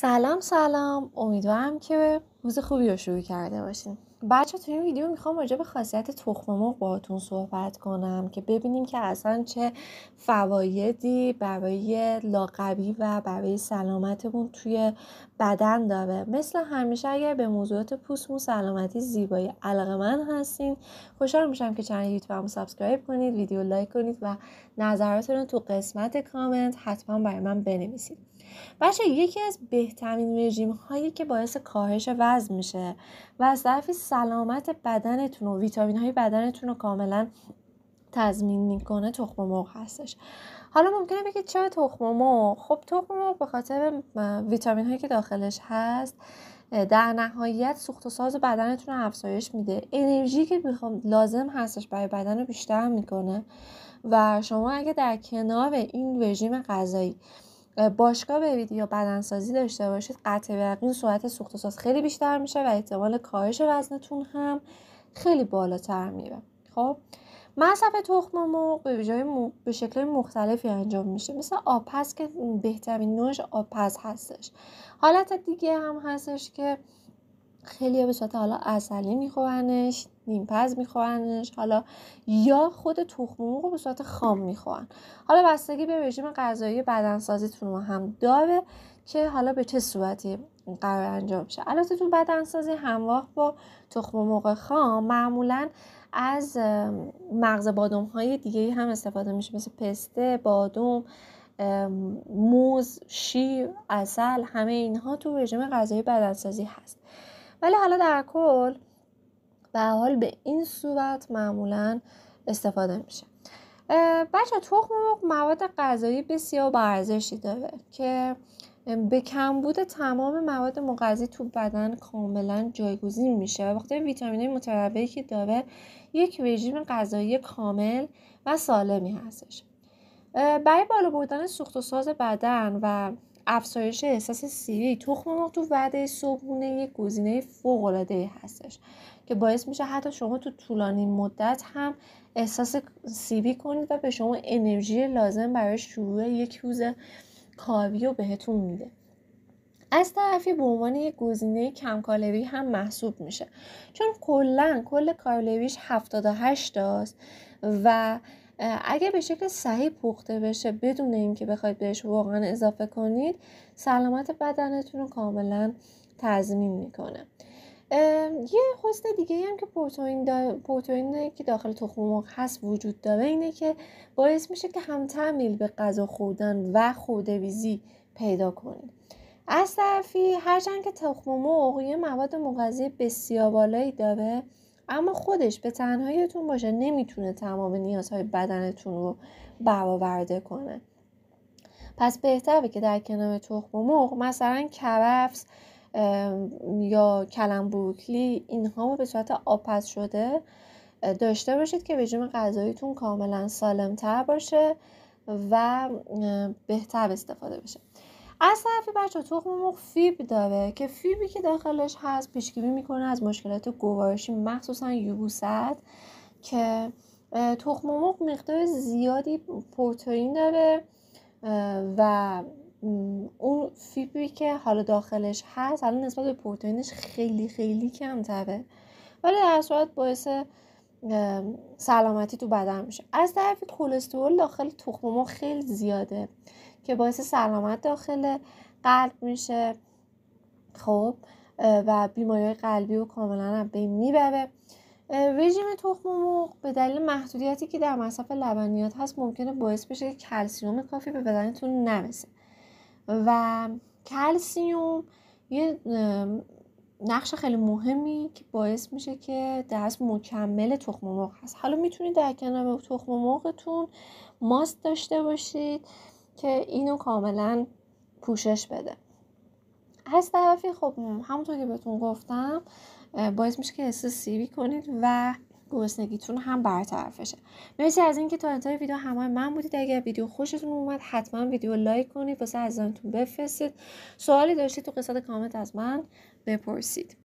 سلام سلام امیدوارم که روز خوبی رو شروع کرده باشین بچه توی این ویدیو میخوام راجع به خاصیت تخم مرغ باهاتون صحبت کنم که ببینیم که اصلا چه فوایدی برای لاغری و برای سلامتمون توی بدن داره مثل همیشه اگر به موضوعات پوستمون سلامتی زیبایی علاقه من هستین خوشحال میشم که چنل هم سابسکرایب کنید ویدیو لایک کنید و نظراتتون رو تو قسمت کامنت حتما برای من بنویسید بچه یکی از بهترین رژیم هایی که باعث کاهش وزن میشه و از طرفی سلامت بدنتون و ویتامین های بدنتون رو کاملا تضمین میکنه تخم مرغ هستش حالا ممکنه بگید چرا تخم مرغ خب تخم مرغ به خاطر ویتامین هایی که داخلش هست در نهایت سوخت و ساز بدنتون رو افزایش میده انرژی که میخوام لازم هستش برای بدن رو بیشتر میکنه و شما اگه در کنار این رژیم غذایی باشگاه ویدیو یا بدنسازی داشته باشید قطع یقین صورت سوخت و ساز خیلی بیشتر میشه و احتمال کاهش وزنتون هم خیلی بالاتر میره خب مصرف تخم مرغ به جای به شکل مختلفی انجام میشه مثل آپس که بهترین نوعش آبپز هستش حالت دیگه هم هستش که خیلی به صورت حالا اصلی میخورنش نیمپز میخورنش حالا یا خود تخم مرغ رو به صورت خام میخورن حالا بستگی به رژیم غذایی بدنسازیتون رو هم داره که حالا به چه صورتی قرار انجام شه البته تو بدنسازی همراه با تخم مرغ خام معمولا از مغز بادوم های دیگه هم استفاده میشه مثل پسته بادوم موز شیر اصل همه اینها تو رژیم غذایی بدنسازی هست ولی حالا در کل به حال به این صورت معمولا استفاده میشه بچه تخم مرغ مواد غذایی بسیار ارزشی داره که به کمبود تمام مواد مغذی تو بدن کاملا جایگزین میشه و وقتی ویتامین متنوعی که داره یک رژیم غذایی کامل و سالمی هستش برای بالا بردن سوخت و ساز بدن و افزایش احساس سیری تخم مرغ تو وعده صبحونه یک گزینه فوق العاده هستش که باعث میشه حتی شما تو طولانی مدت هم احساس سیری کنید و به شما انرژی لازم برای شروع یک روز کاری رو بهتون میده از طرفی به عنوان یک گزینه کم کالری هم محسوب میشه چون کلا کل کالریش 78 است و اگه به شکل صحیح پخته بشه بدون اینکه بخواید بهش واقعا اضافه کنید سلامت بدنتون رو کاملا تضمین میکنه یه حسن دیگه هم که پروتئین که داخل تخم مرغ هست وجود داره اینه که باعث میشه که هم تمیل به غذا خوردن و خودویزی پیدا کنید از طرفی هرچند که تخم مرغ یه مواد مغذی بسیار بالایی داره اما خودش به تنهاییتون باشه نمیتونه تمام نیازهای بدنتون رو برآورده کنه پس بهتره که در کنار تخم و مرغ مثلا کرفس یا کلم بروکلی اینها رو به صورت آپس شده داشته باشید که رژیم غذاییتون کاملا سالمتر باشه و بهتر استفاده بشه از طرفی بچه تخم مرغ فیب داره که فیبی که داخلش هست پیشگیری میکنه از مشکلات گوارشی مخصوصا یبوست که تخم مرغ مقدار زیادی پروتئین داره و اون فیبی که حالا داخلش هست حالا نسبت به پروتئینش خیلی خیلی کمتره ولی در صورت باعث سلامتی تو بدن میشه از طرف کلسترول داخل تخم ما خیلی زیاده که باعث سلامت داخل قلب میشه خب و بیماری قلبی رو کاملا هم بین میبره رژیم تخم مرغ به دلیل محدودیتی که در مصرف لبنیات هست ممکنه باعث بشه که کلسیوم کافی به بدنتون نرسه و کلسیوم یه نقش خیلی مهمی که باعث میشه که دست مکمل تخم مرغ هست حالا میتونید در کنار تخم مرغتون ماست داشته باشید که اینو کاملا پوشش بده از طرفی خب همونطور که بهتون گفتم باعث میشه که حس سیری کنید و گرسنگیتون هم برطرف شه مرسی از اینکه تا انتهای ویدیو همراه من بودید اگر ویدیو خوشتون اومد حتما ویدیو لایک کنید واسه عزیزانتون بفرستید سوالی داشتید تو قسمت کامنت از من بپرسید